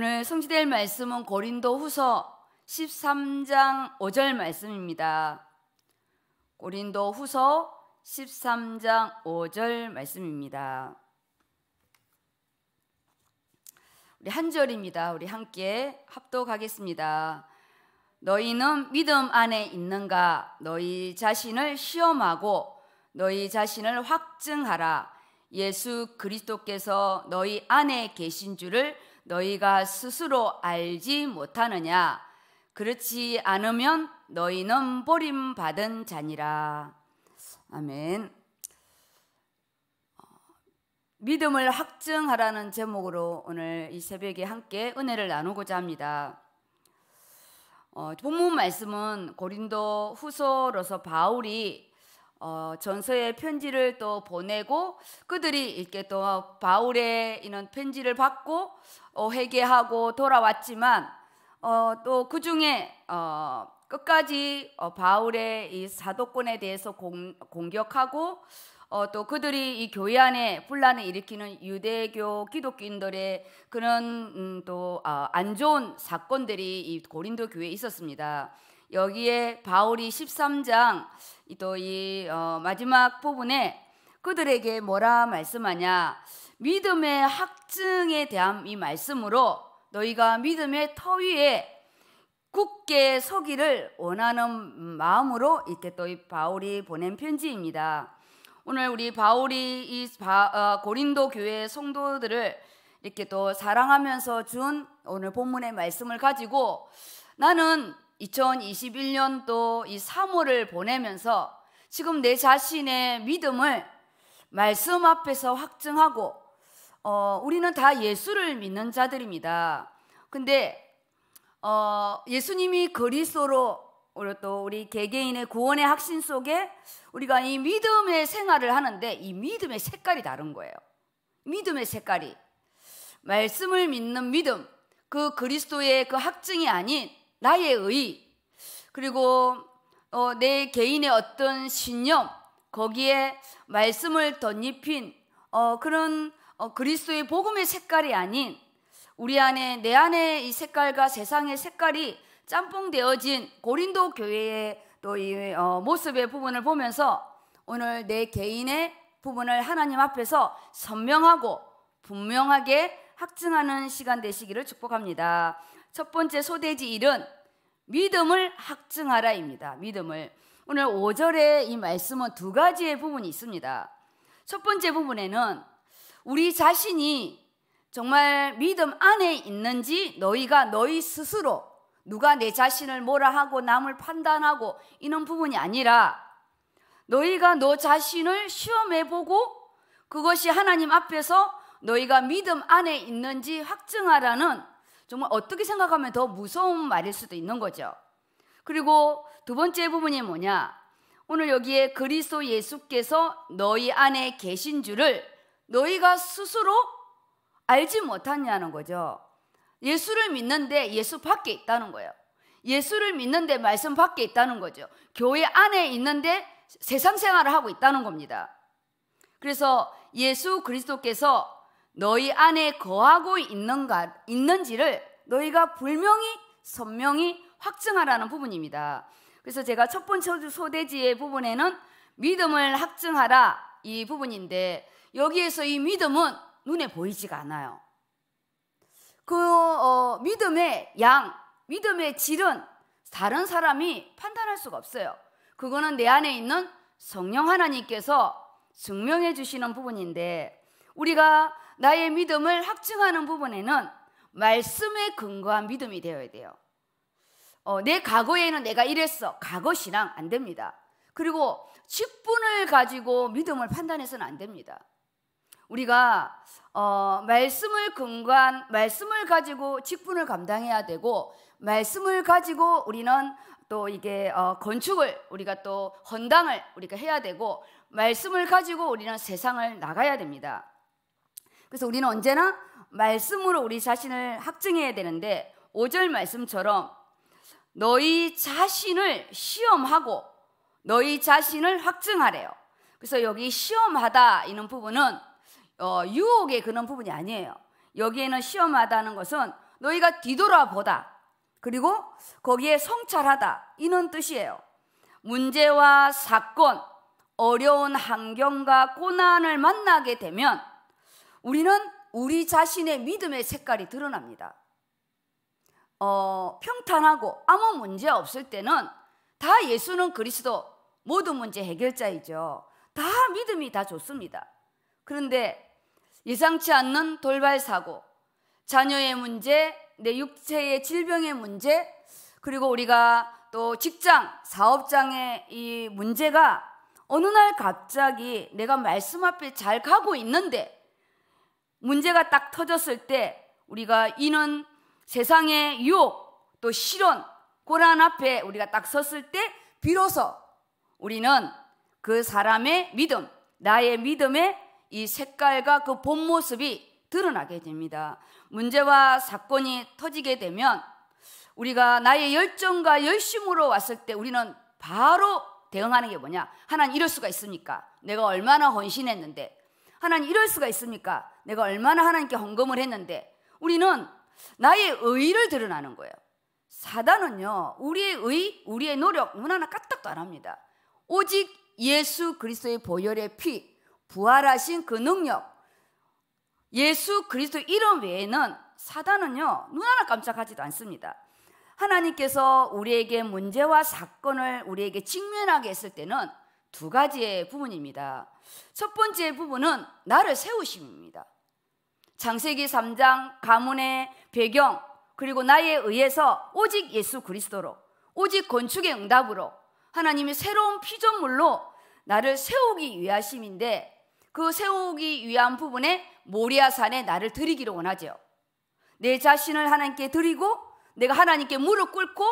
오늘 성취될 말씀은 고린도 후서 13장 5절 말씀입니다. 고린도 후서 13장 5절 말씀입니다. 우리 한 절입니다. 우리 함께 합독하겠습니다. 너희는 믿음 안에 있는가? 너희 자신을 시험하고 너희 자신을 확증하라. 예수 그리스도께서 너희 안에 계신 줄을 너희가 스스로 알지 못하느냐? 그렇지 않으면 너희는 버림받은 자니라. 아멘. 어, 믿음을 확증하라는 제목으로 오늘 이 새벽에 함께 은혜를 나누고자 합니다. 어, 본문 말씀은 고린도 후서로서 바울이 어, 전서의 편지를 또 보내고 그들이 이렇게 또 바울의 이런 편지를 받고 어, 회개하고 돌아왔지만 어, 또그 중에 어, 끝까지 어, 바울의 이 사도권에 대해서 공, 공격하고 어, 또 그들이 이 교회 안에 분란을 일으키는 유대교 기독교인들의 그런 음, 또안 아, 어, 좋은 사건들이 이 고린도 교회에 있었습니다. 여기에 바울이 13장 또이 어, 마지막 부분에 그들에게 뭐라 말씀하냐 믿음의 학증에 대한 이 말씀으로 너희가 믿음의 터 위에 굳게 서기를 원하는 마음으로 이렇게또 이 바울이 보낸 편지입니다. 오늘 우리 바울이 이 바, 어, 고린도 교회 성도들을 이렇게 또 사랑하면서 준 오늘 본문의 말씀을 가지고 나는 2021년도 이 3월을 보내면서 지금 내 자신의 믿음을 말씀 앞에서 확증하고 어, 우리는 다 예수를 믿는 자들입니다. 근데 어, 예수님이 그리스도로 우리 또 우리 개개인의 구원의 확신 속에 우리가 이 믿음의 생활을 하는데 이 믿음의 색깔이 다른 거예요. 믿음의 색깔이 말씀을 믿는 믿음, 그 그리스도의 그 확증이 아닌 나의 의, 그리고 어, 내 개인의 어떤 신념, 거기에 말씀을 덧입힌 어, 그런 어, 그리스도의 복음의 색깔이 아닌 우리 안에 내 안에 이 색깔과 세상의 색깔이 짬뽕되어진 고린도 교회의 또이 어, 모습의 부분을 보면서 오늘 내 개인의 부분을 하나님 앞에서 선명하고 분명하게 확증하는 시간 되시기를 축복합니다. 첫 번째 소대지 일은 믿음을 확증하라입니다. 믿음을. 오늘 5절에 이 말씀은 두 가지의 부분이 있습니다. 첫 번째 부분에는 우리 자신이 정말 믿음 안에 있는지 너희가 너희 스스로 누가 내 자신을 뭐라 하고 남을 판단하고 이런 부분이 아니라 너희가 너 자신을 시험해 보고 그것이 하나님 앞에서 너희가 믿음 안에 있는지 확증하라는 정말 어떻게 생각하면 더 무서운 말일 수도 있는 거죠. 그리고 두 번째 부분이 뭐냐? 오늘 여기에 그리스도 예수께서 너희 안에 계신 줄을 너희가 스스로 알지 못하냐는 거죠. 예수를 믿는데 예수 밖에 있다는 거예요. 예수를 믿는데 말씀 밖에 있다는 거죠. 교회 안에 있는데 세상 생활을 하고 있다는 겁니다. 그래서 예수 그리스도께서 너희 안에 거하고 있는가 있는지를 너희가 불명히 선명히 확증하라는 부분입니다. 그래서 제가 첫 번째 소대지의 부분에는 믿음을 확증하라 이 부분인데 여기에서 이 믿음은 눈에 보이지가 않아요. 그 어, 믿음의 양, 믿음의 질은 다른 사람이 판단할 수가 없어요. 그거는 내 안에 있는 성령 하나님께서 증명해 주시는 부분인데 우리가 나의 믿음을 확증하는 부분에는 말씀에 근거한 믿음이 되어야 돼요. 어, 내 과거에는 내가 이랬어. 과거 신앙 안 됩니다. 그리고 직분을 가지고 믿음을 판단해서는 안 됩니다. 우리가 어, 말씀을 근거한 말씀을 가지고 직분을 감당해야 되고 말씀을 가지고 우리는 또 이게 어, 건축을 우리가 또 헌당을 우리가 해야 되고 말씀을 가지고 우리는 세상을 나가야 됩니다. 그래서 우리는 언제나 말씀으로 우리 자신을 확증해야 되는데 5절 말씀처럼 너희 자신을 시험하고 너희 자신을 확증하래요. 그래서 여기 시험하다 이런 부분은 어, 유혹의 그런 부분이 아니에요. 여기에는 시험하다는 것은 너희가 뒤돌아보다 그리고 거기에 성찰하다 이런 뜻이에요. 문제와 사건, 어려운 환경과 고난을 만나게 되면 우리는 우리 자신의 믿음의 색깔이 드러납니다. 어, 평탄하고 아무 문제 없을 때는 다 예수는 그리스도 모든 문제 해결자이죠. 다 믿음이 다 좋습니다. 그런데 예상치 않는 돌발 사고, 자녀의 문제, 내 육체의 질병의 문제, 그리고 우리가 또 직장, 사업장의 이 문제가 어느 날 갑자기 내가 말씀 앞에 잘 가고 있는데 문제가 딱 터졌을 때 우리가 이는 세상의 유혹 또 실현 고난 앞에 우리가 딱 섰을 때 비로소 우리는 그 사람의 믿음, 나의 믿음의 이 색깔과 그 본 모습이 드러나게 됩니다. 문제와 사건이 터지게 되면 우리가 나의 열정과 열심으로 왔을 때 우리는 바로 대응하는 게 뭐냐? 하나님 이럴 수가 있습니까? 내가 얼마나 헌신했는데 하나님 이럴 수가 있습니까? 내가 얼마나 하나님께 헌금을 했는데 우리는 나의 의의를 드러나는 거예요. 사단은요, 우리의 의, 우리의 노력, 눈 하나 까딱도 안 합니다. 오직 예수 그리스도의 보혈의 피, 부활하신 그 능력, 예수 그리스도 이름 외에는 사단은요, 눈 하나 깜짝하지도 않습니다. 하나님께서 우리에게 문제와 사건을 우리에게 직면하게 했을 때는 두 가지의 부분입니다. 첫 번째 부분은 나를 세우심입니다. 장세기 3장 가문의 배경 그리고 나에 의해서 오직 예수 그리스도로 오직 건축의 응답으로 하나님이 새로운 피조물로 나를 세우기 위하심인데 그 세우기 위한 부분에 모리아산에 나를 드리기를 원하죠. 내 자신을 하나님께 드리고 내가 하나님께 무릎 꿇고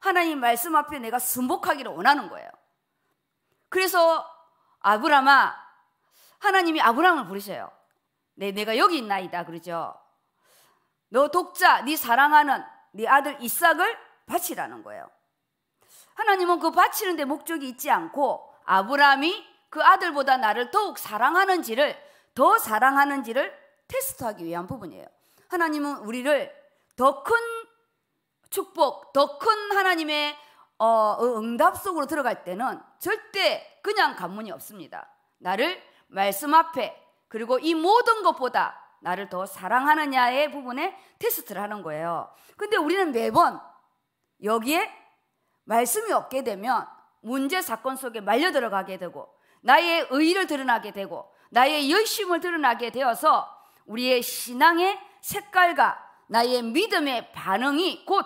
하나님 말씀 앞에 내가 순복하기를 원하는 거예요. 그래서 아브라함아 하나님이 아브라함을 부르셔요. 네, 내가 여기 있나이다 그러죠. 너 독자, 네 사랑하는 네 아들 이삭을 바치라는 거예요. 하나님은 그 바치는데 목적이 있지 않고 아브라함이 그 아들보다 나를 더욱 사랑하는지를 더 사랑하는지를 테스트하기 위한 부분이에요. 하나님은 우리를 더 큰 축복, 더 큰 하나님의 어, 응답 속으로 들어갈 때는 절대 그냥 가문이 없습니다. 나를 말씀 앞에 그리고 이 모든 것보다 나를 더 사랑하느냐의 부분에 테스트를 하는 거예요. 근데 우리는 매번 여기에 말씀이 없게 되면 문제 사건 속에 말려 들어가게 되고 나의 의의를 드러나게 되고 나의 열심을 드러나게 되어서 우리의 신앙의 색깔과 나의 믿음의 반응이 곧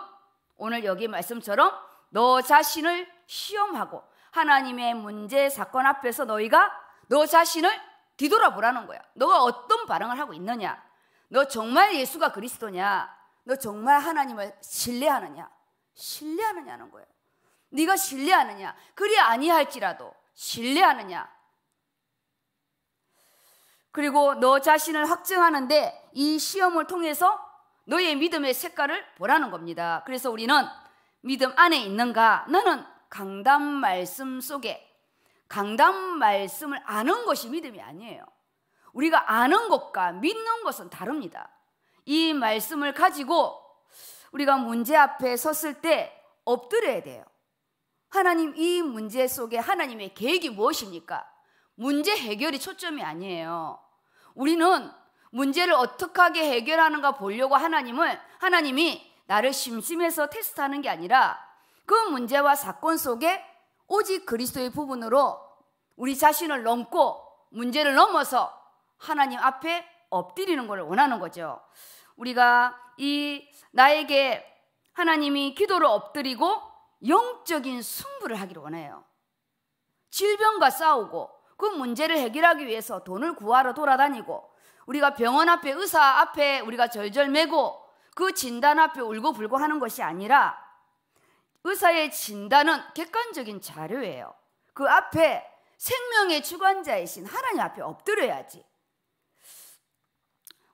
오늘 여기 말씀처럼 너 자신을 시험하고 하나님의 문제, 사건 앞에서 너희가 너 자신을 뒤돌아보라는 거야. 너가 어떤 반응을 하고 있느냐? 너 정말 예수가 그리스도냐? 너 정말 하나님을 신뢰하느냐? 신뢰하느냐는 거예요. 네가 신뢰하느냐? 그리 아니할지라도 신뢰하느냐? 그리고 너 자신을 확증하는데 이 시험을 통해서 너의 믿음의 색깔을 보라는 겁니다. 그래서 우리는 믿음 안에 있는가? 나는 강단 말씀 속에 강단 말씀을 아는 것이 믿음이 아니에요. 우리가 아는 것과 믿는 것은 다릅니다. 이 말씀을 가지고 우리가 문제 앞에 섰을 때 엎드려야 돼요. 하나님 이 문제 속에 하나님의 계획이 무엇입니까? 문제 해결이 초점이 아니에요. 우리는 문제를 어떻게 해결하는가 보려고 하나님을 하나님이 나를 심심해서 테스트하는 게 아니라 그 문제와 사건 속에 오직 그리스도의 부분으로 우리 자신을 넘고 문제를 넘어서 하나님 앞에 엎드리는 걸 원하는 거죠. 우리가 이 나에게 하나님이 기도를 엎드리고 영적인 승부를 하기를 원해요. 질병과 싸우고 그 문제를 해결하기 위해서 돈을 구하러 돌아다니고 우리가 병원 앞에 의사 앞에 우리가 절절매고 그 진단 앞에 울고불고 하는 것이 아니라 의사의 진단은 객관적인 자료예요. 그 앞에 생명의 주관자이신 하나님 앞에 엎드려야지.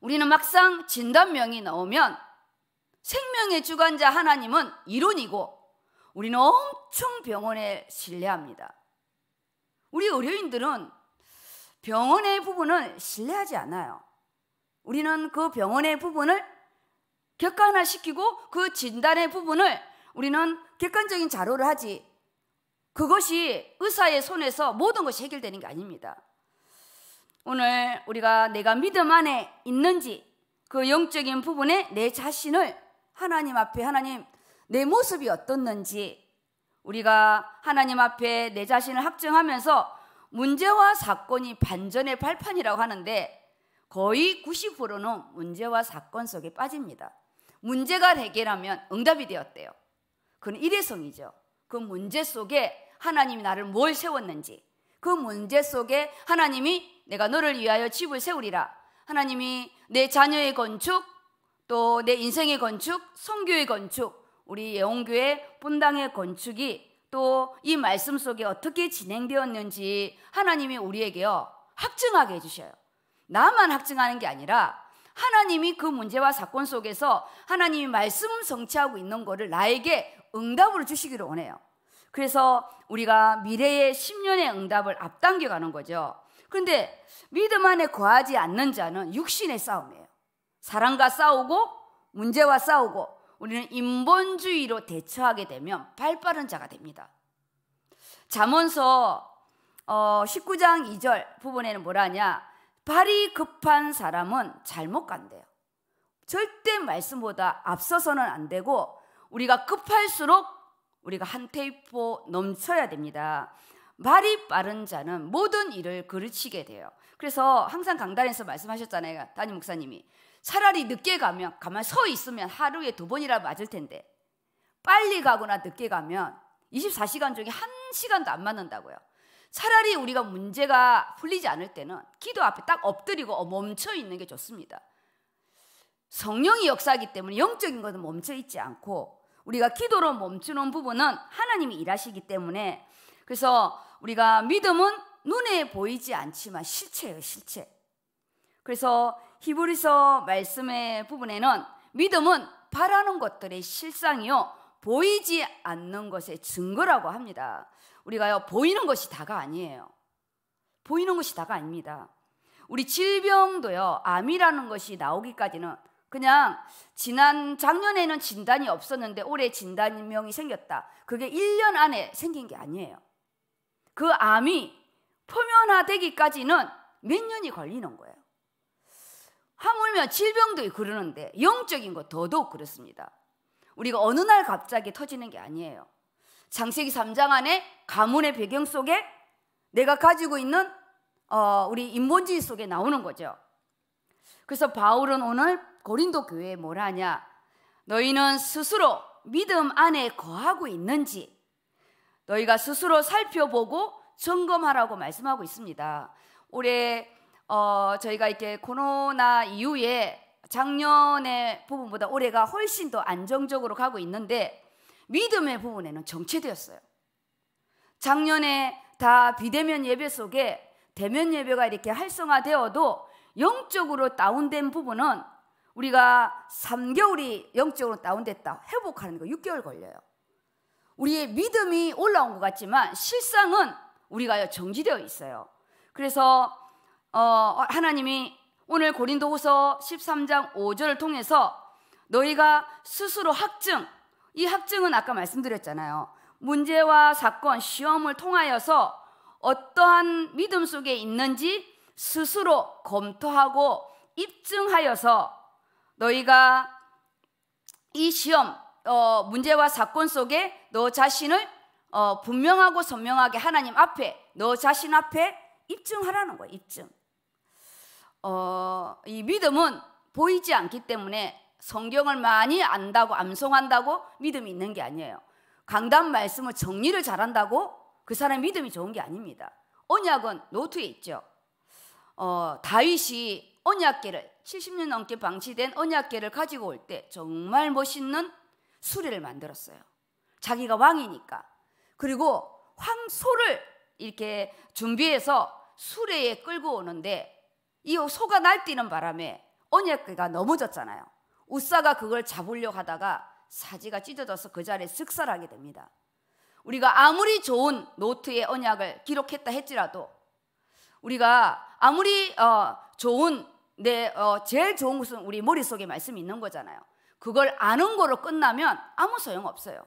우리는 막상 진단명이 나오면 생명의 주관자 하나님은 이론이고 우리는 엄청 병원에 신뢰합니다. 우리 의료인들은 병원의 부분을 신뢰하지 않아요. 우리는 그 병원의 부분을 객관화시키고 그 진단의 부분을 우리는 객관적인 자료를 하지 그것이 의사의 손에서 모든 것이 해결되는 게 아닙니다. 오늘 우리가 내가 믿음 안에 있는지 그 영적인 부분에 내 자신을 하나님 앞에 하나님 내 모습이 어떻는지 우리가 하나님 앞에 내 자신을 확정하면서 문제와 사건이 반전의 발판이라고 하는데 거의 90%는 문제와 사건 속에 빠집니다. 문제가 해결하면 응답이 되었대요. 그건 일회성이죠. 그 문제 속에 하나님이 나를 뭘 세웠는지, 그 문제 속에 하나님이 내가 너를 위하여 집을 세우리라. 하나님이 내 자녀의 건축, 또 내 인생의 건축, 성교의 건축, 우리 예원교회 분당의 건축이 또 이 말씀 속에 어떻게 진행되었는지 하나님이 우리에게요 확증하게 해주셔요. 나만 확증하는 게 아니라 하나님이 그 문제와 사건 속에서 하나님이 말씀 성취하고 있는 거를 나에게 응답을 주시기를 원해요. 그래서 우리가 미래의 10년의 응답을 앞당겨 가는 거죠. 그런데 믿음 안에 거하지 않는 자는 육신의 싸움이에요. 사랑과 싸우고 문제와 싸우고 우리는 인본주의로 대처하게 되면 발빠른 자가 됩니다. 잠언서 19장 어, 2절 부분에는 뭐라냐? 발이 급한 사람은 잘못 간대요. 절대 말씀보다 앞서서는 안 되고 우리가 급할수록 우리가 한 테이프 넘쳐야 됩니다. 말이 빠른 자는 모든 일을 그르치게 돼요. 그래서 항상 강단에서 말씀하셨잖아요. 담임 목사님이. 차라리 늦게 가면 가만 서 있으면 하루에 두 번이라 맞을 텐데 빨리 가거나 늦게 가면 24시간 중에 한 시간도 안 맞는다고요. 차라리 우리가 문제가 풀리지 않을 때는 기도 앞에 딱 엎드리고 어, 멈춰 있는 게 좋습니다. 성령이 역사하기 때문에 영적인 것은 멈춰 있지 않고 우리가 기도로 멈추는 부분은 하나님이 일하시기 때문에 그래서 우리가 믿음은 눈에 보이지 않지만 실체예요, 실체. 그래서 히브리서 말씀의 부분에는 믿음은 바라는 것들의 실상이요 보이지 않는 것의 증거라고 합니다. 우리가요 보이는 것이 다가 아니에요. 보이는 것이 다가 아닙니다. 우리 질병도요 암이라는 것이 나오기까지는 그냥 지난 작년에는 진단이 없었는데 올해 진단명이 생겼다. 그게 1년 안에 생긴 게 아니에요. 그 암이 표면화되기까지는 몇 년이 걸리는 거예요. 하물며 질병도 그러는데 영적인 것 더더욱 그렇습니다. 우리가 어느 날 갑자기 터지는 게 아니에요. 장세기 3장 안에 가문의 배경 속에 내가 가지고 있는 어, 우리 인본주의 속에 나오는 거죠. 그래서 바울은 오늘 고린도 교회에 뭘하냐 너희는 스스로 믿음 안에 거하고 있는지 너희가 스스로 살펴보고 점검하라고 말씀하고 있습니다. 올해 어, 저희가 이렇게 코로나 이후에 작년의 부분보다 올해가 훨씬 더 안정적으로 가고 있는데 믿음의 부분에는 정체되었어요. 작년에 다 비대면 예배 속에 대면 예배가 이렇게 활성화되어도 영적으로 다운된 부분은 우리가 3개월이 영적으로 다운됐다 회복하는 거 6개월 걸려요. 우리의 믿음이 올라온 것 같지만 실상은 우리가 정지되어 있어요. 그래서 어, 하나님이 오늘 고린도후서 13장 5절을 통해서 너희가 스스로 확증 이 학증은 아까 말씀드렸잖아요. 문제와 사건, 시험을 통하여서 어떠한 믿음 속에 있는지 스스로 검토하고 입증하여서 너희가 이 시험 어, 문제와 사건 속에 너 자신을 어, 분명하고 선명하게 하나님 앞에 너 자신 앞에 입증하라는 거예요. 입증. 어, 이 믿음은 보이지 않기 때문에 성경을 많이 안다고 암송한다고 믿음이 있는 게 아니에요. 강단 말씀을 정리를 잘한다고 그 사람 믿음이 좋은 게 아닙니다. 언약은 노트에 있죠. 어, 다윗이 언약계를 70년 넘게 방치된 언약계를 가지고 올 때 정말 멋있는 수레를 만들었어요. 자기가 왕이니까. 그리고 황소를 이렇게 준비해서 수레에 끌고 오는데 이 소가 날뛰는 바람에 언약계가 넘어졌잖아요. 우사가 그걸 잡으려 하다가 사지가 찢어져서 그 자리에 쓱살하게 됩니다. 우리가 아무리 좋은 노트의 언약을 기록했다 했지라도 우리가 아무리 어, 좋은 내 네, 어, 제일 좋은 것은 우리 머릿속에 말씀이 있는 거잖아요. 그걸 아는 거로 끝나면 아무 소용 없어요.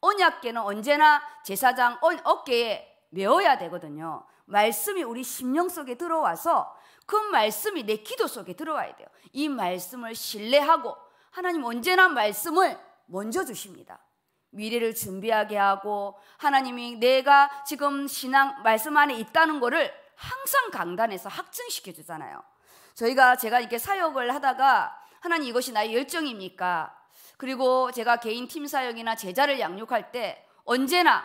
언약계는 언제나 제사장 어깨에 메어야 되거든요. 말씀이 우리 심령 속에 들어와서 그 말씀이 내 기도 속에 들어와야 돼요. 이 말씀을 신뢰하고 하나님 언제나 말씀을 먼저 주십니다. 미래를 준비하게 하고 하나님이 내가 지금 신앙 말씀 안에 있다는 거를 항상 강단에서 확증시켜 주잖아요. 저희가 제가 이렇게 사역을 하다가 하나님 이것이 나의 열정입니까? 그리고 제가 개인 팀 사역이나 제자를 양육할 때 언제나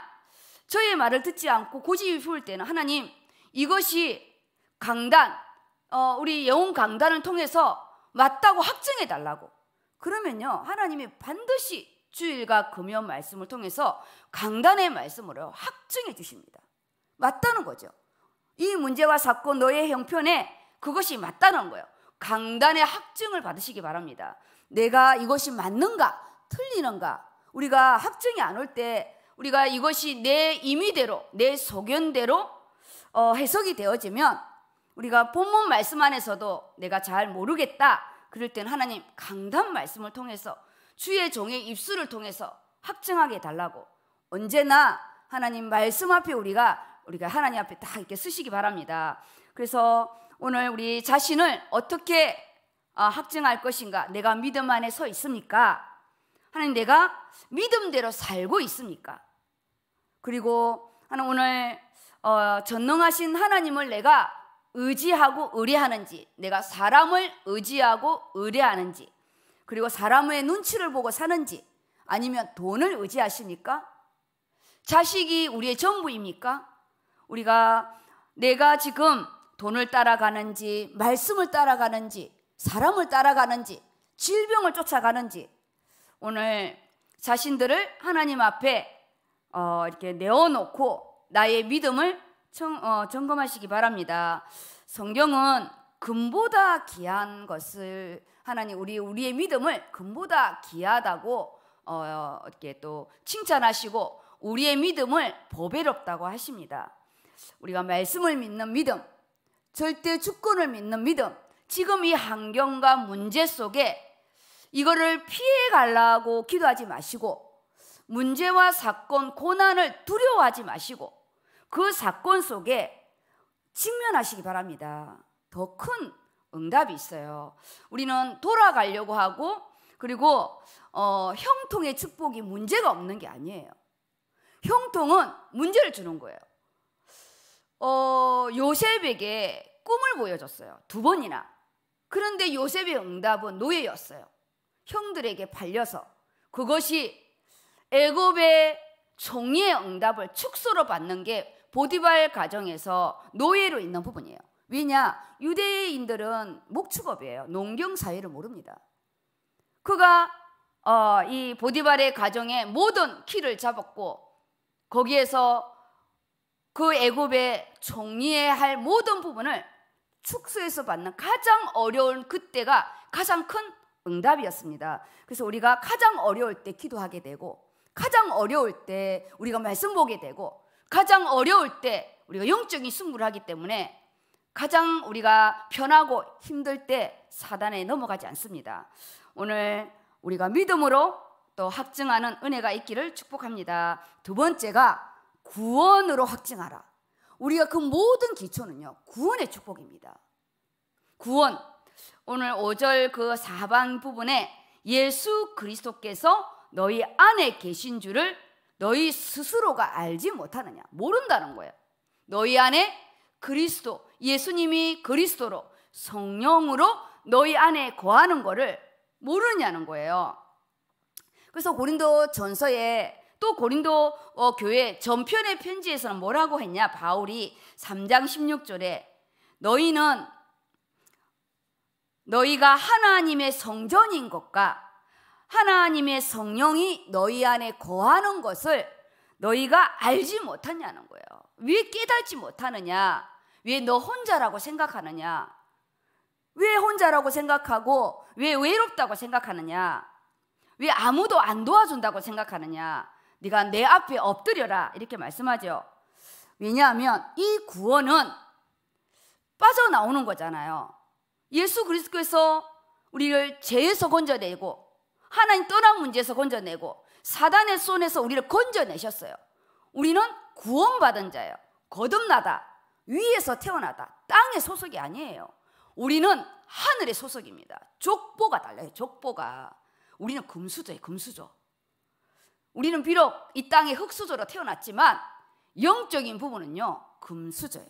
저의 말을 듣지 않고 고집이 피울 때는 하나님 이것이 강단 어, 우리 영웅 강단을 통해서 맞다고 확증해 달라고 그러면요 하나님이 반드시 주일과 금요 말씀을 통해서 강단의 말씀으로 확증해 주십니다. 맞다는 거죠. 이 문제와 사건 너의 형편에 그것이 맞다는 거예요. 강단의 학증을 받으시기 바랍니다. 내가 이것이 맞는가, 틀리는가. 우리가 학증이 안 올 때 우리가 이것이 내 임의대로, 내 소견대로 어, 해석이 되어지면 우리가 본문 말씀 안에서도 내가 잘 모르겠다. 그럴 땐 하나님 강단 말씀을 통해서 주의 종의 입술을 통해서 확증하게 달라고 언제나 하나님 말씀 앞에 우리가 우리가 하나님 앞에 다 이렇게 쓰시기 바랍니다. 그래서 오늘 우리 자신을 어떻게 아, 확증할 것인가? 내가 믿음 안에 서 있습니까? 하나님 내가 믿음대로 살고 있습니까? 그리고 하나님 오늘 어, 전능하신 하나님을 내가 의지하고 의뢰하는지, 내가 사람을 의지하고 의뢰하는지, 그리고 사람의 눈치를 보고 사는지, 아니면 돈을 의지하십니까? 자식이 우리의 전부입니까? 우리가 내가 지금 돈을 따라가는지, 말씀을 따라가는지, 사람을 따라가는지, 질병을 쫓아가는지, 오늘 자신들을 하나님 앞에 어, 이렇게 내어놓고 나의 믿음을 청, 어, 점검하시기 바랍니다. 성경은 금보다 귀한 것을 하나님 우리 우리의 믿음을 금보다 귀하다고 어, 이렇게 또 칭찬하시고 우리의 믿음을 보배롭다고 하십니다. 우리가 말씀을 믿는 믿음, 절대 주권을 믿는 믿음. 지금 이 환경과 문제 속에 이거를 피해 가려고 기도하지 마시고 문제와 사건, 고난을 두려워하지 마시고 그 사건 속에 직면하시기 바랍니다. 더 큰 응답이 있어요. 우리는 돌아가려고 하고 그리고 어, 형통의 축복이 문제가 없는 게 아니에요. 형통은 문제를 주는 거예요. 어, 요셉에게 꿈을 보여줬어요. 두 번이나. 그런데 요셉의 응답은 노예였어요. 형들에게 팔려서 그것이 애굽의 종의 응답을 축소로 받는 게 보디발 가정에서 노예로 있는 부분이에요. 왜냐? 유대인들은 목축업이에요. 농경 사회를 모릅니다. 그가 어, 이 보디발의 가정의 모든 키를 잡았고 거기에서 그 애굽의 종리에 할 모든 부분을 축소해서 받는 가장 어려운 그때가 가장 큰 응답이었습니다. 그래서 우리가 가장 어려울 때 기도하게 되고 가장 어려울 때 우리가 말씀 보게 되고 가장 어려울 때 우리가 영적인 승부를 하기 때문에 가장 우리가 편하고 힘들 때 사단에 넘어가지 않습니다. 오늘 우리가 믿음으로 또 확증하는 은혜가 있기를 축복합니다. 두 번째가 구원으로 확증하라. 우리가 그 모든 기초는요, 구원의 축복입니다. 구원. 오늘 5절 그 사방 부분에 예수 그리스도께서 너희 안에 계신 줄을 너희 스스로가 알지 못하느냐. 모른다는 거예요. 너희 안에 그리스도, 예수님이 그리스도로 성령으로 너희 안에 거하는 거를 모르냐는 거예요. 그래서 고린도 전서에 또 고린도 어, 교회 전편의 편지에서는 뭐라고 했냐? 바울이 3장 16절에 너희는 너희가 하나님의 성전인 것과 하나님의 성령이 너희 안에 거하는 것을 너희가 알지 못하냐는 거예요. 왜 깨닫지 못하느냐? 왜 너 혼자라고 생각하느냐? 왜 혼자라고 생각하고 왜 외롭다고 생각하느냐? 왜 아무도 안 도와준다고 생각하느냐? 네가 내 앞에 엎드려라 이렇게 말씀하죠. 왜냐하면 이 구원은 빠져나오는 거잖아요. 예수 그리스도께서 우리를 죄에서 건져내고 하나님 떠난 문제에서 건져내고 사단의 손에서 우리를 건져내셨어요. 우리는 구원받은 자예요. 거듭나다. 위에서 태어나다. 땅의 소속이 아니에요. 우리는 하늘의 소속입니다. 족보가 달라요. 족보가. 우리는 금수저예요. 금수저. 우리는 비록 이 땅의 흙수저로 태어났지만 영적인 부분은요 금수저예요.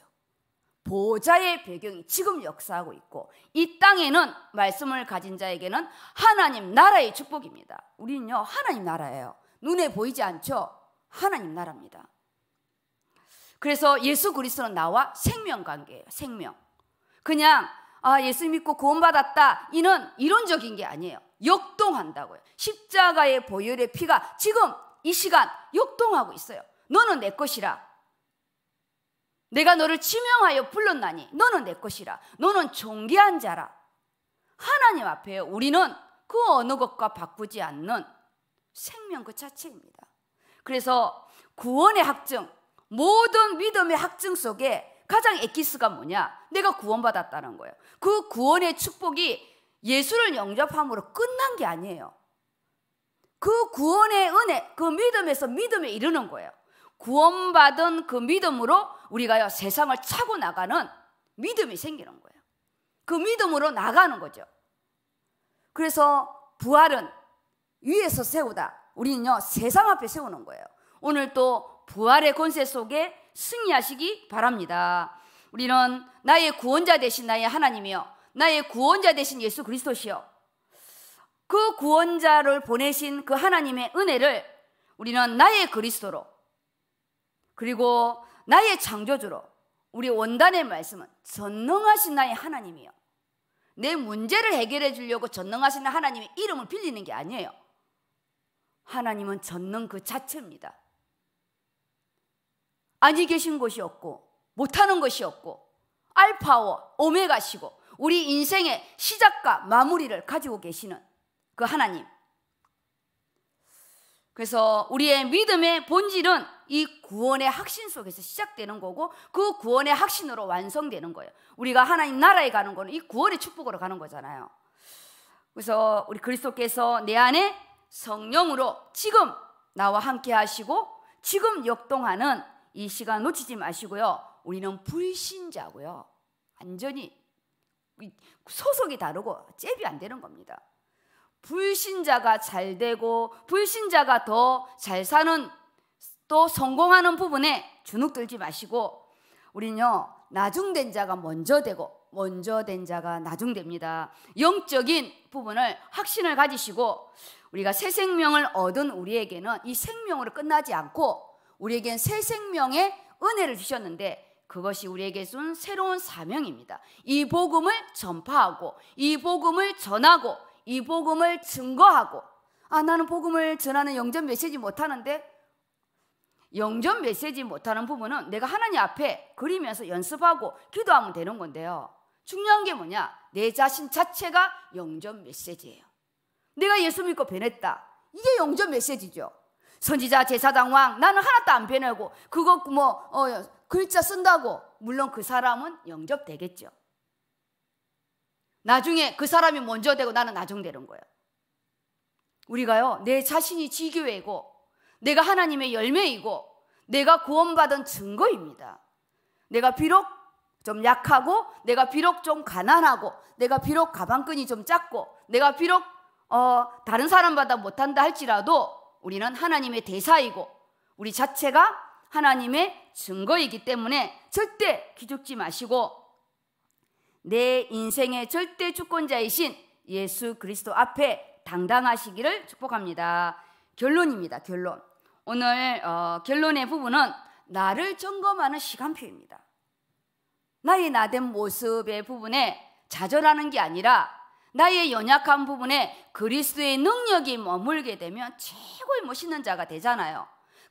보좌의 배경이 지금 역사하고 있고 이 땅에는 말씀을 가진 자에게는 하나님 나라의 축복입니다. 우리는요 하나님 나라예요. 눈에 보이지 않죠. 하나님 나라입니다. 그래서 예수 그리스도는 나와 생명 관계예요. 생명. 그냥 아 예수 믿고 구원받았다. 이는 이론적인 게 아니에요. 역동한다고요. 십자가의 보혈의 피가 지금 이 시간 역동하고 있어요. 너는 내 것이라. 내가 너를 지명하여 불렀나니 너는 내 것이라. 너는 존귀한 자라. 하나님 앞에 우리는 그 어느 것과 바꾸지 않는 생명 그 자체입니다. 그래서 구원의 확증, 모든 믿음의 확증 속에 가장 에키스가 뭐냐? 내가 구원받았다는 거예요. 그 구원의 축복이 예수를 영접함으로 끝난 게 아니에요. 그 구원의 은혜, 그 믿음에서 믿음에 이르는 거예요. 구원받은 그 믿음으로 우리가요 세상을 차고 나가는 믿음이 생기는 거예요. 그 믿음으로 나가는 거죠. 그래서 부활은 위에서 세우다. 우리는요 세상 앞에 세우는 거예요. 오늘 또 부활의 권세 속에 승리하시기 바랍니다. 우리는 나의 구원자 되신 나의 하나님이요 나의 구원자 되신 예수 그리스도시요. 그 구원자를 보내신 그 하나님의 은혜를 우리는 나의 그리스도로 그리고 나의 창조주로 우리 원단의 말씀은 전능하신 나의 하나님이요. 내 문제를 해결해 주려고 전능하신 하나님의 이름을 빌리는 게 아니에요. 하나님은 전능 그 자체입니다. 아니 계신 것이 없고 못하는 것이 없고 알파워 오메가시고 우리 인생의 시작과 마무리를 가지고 계시는 그 하나님. 그래서 우리의 믿음의 본질은 이 구원의 확신 속에서 시작되는 거고 그 구원의 확신으로 완성되는 거예요. 우리가 하나님 나라에 가는 거는 이 구원의 축복으로 가는 거잖아요. 그래서 우리 그리스도께서 내 안에 성령으로 지금 나와 함께 하시고 지금 역동하는 이 시간 놓치지 마시고요. 우리는 불신자고요. 완전히 소속이 다르고 잽이 안 되는 겁니다. 불신자가 잘 되고 불신자가 더 잘 사는 또 성공하는 부분에 주눅 들지 마시고 우리는요 나중된 자가 먼저 되고 먼저 된 자가 나중됩니다. 영적인 부분을 확신을 가지시고 우리가 새 생명을 얻은 우리에게는 이 생명으로 끝나지 않고 우리에겐 새 생명의 은혜를 주셨는데 그것이 우리에게 준 새로운 사명입니다. 이 복음을 전파하고, 이 복음을 전하고, 이 복음을 증거하고, 아, 나는 복음을 전하는 영전 메시지 못하는데, 영전 메시지 못하는 부분은 내가 하나님 앞에 그리면서 연습하고 기도하면 되는 건데요. 중요한 게 뭐냐? 내 자신 자체가 영전 메시지예요. 내가 예수 믿고 변했다. 이게 영전 메시지죠. 선지자, 제사장, 왕, 나는 하나도 안 변하고, 그거 뭐, 어, 글자 쓴다고 물론 그 사람은 영접되겠죠. 나중에 그 사람이 먼저 되고 나는 나중되는 거예요. 우리가요, 내 자신이 지교회고, 내가 하나님의 열매이고, 내가 구원받은 증거입니다. 내가 비록 좀 약하고, 내가 비록 좀 가난하고, 내가 비록 가방끈이 좀 작고, 내가 비록, 어, 다른 사람보다 못한다 할지라도 우리는 하나님의 대사이고, 우리 자체가 하나님의 증거이기 때문에 절대 기죽지 마시고 내 인생의 절대 주권자이신 예수 그리스도 앞에 당당하시기를 축복합니다. 결론입니다. 결론. 오늘 어, 결론의 부분은 나를 점검하는 시간표입니다. 나의 나된 모습의 부분에 좌절하는 게 아니라 나의 연약한 부분에 그리스도의 능력이 머물게 되면 최고의 멋있는 자가 되잖아요.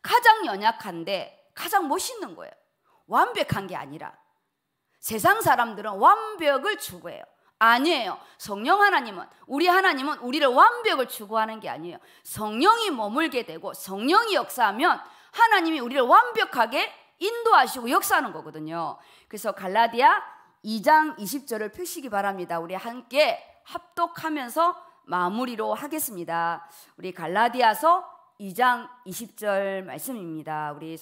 가장 연약한데 가장 멋있는 거예요. 완벽한 게 아니라. 세상 사람들은 완벽을 추구해요. 아니에요. 성령 하나님은 우리 하나님은 우리를 완벽을 추구하는 게 아니에요. 성령이 머물게 되고 성령이 역사하면 하나님이 우리를 완벽하게 인도하시고 역사하는 거거든요. 그래서 갈라디아 2장 20절을 표시기 바랍니다. 우리 함께 합독하면서 마무리로 하겠습니다. 우리 갈라디아서 2장 20절 말씀입니다. 우리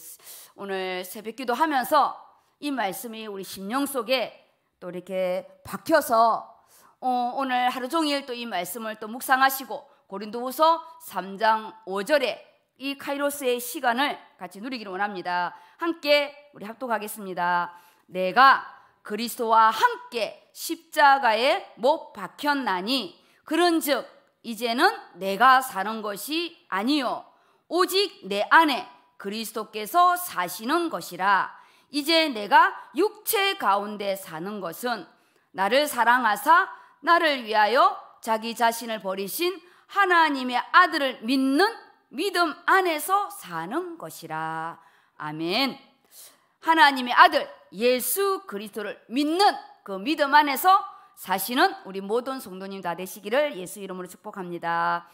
오늘 새벽 기도 하면서 이 말씀이 우리 심령 속에 또 이렇게 박혀서 어, 오늘 하루 종일 또 이 말씀을 또 묵상하시고 고린도후서 3장 5절에 이 카이로스의 시간을 같이 누리기를 원합니다. 함께 우리 합독하겠습니다. 내가 그리스도와 함께 십자가에 못 박혔나니 그런즉 이제는 내가 사는 것이 아니요 오직 내 안에 그리스도께서 사시는 것이라 이제 내가 육체 가운데 사는 것은 나를 사랑하사 나를 위하여 자기 자신을 버리신 하나님의 아들을 믿는 믿음 안에서 사는 것이라. 아멘. 하나님의 아들 예수 그리스도를 믿는 그 믿음 안에서 사시는 우리 모든 성도님 다 되시기를 예수 이름으로 축복합니다.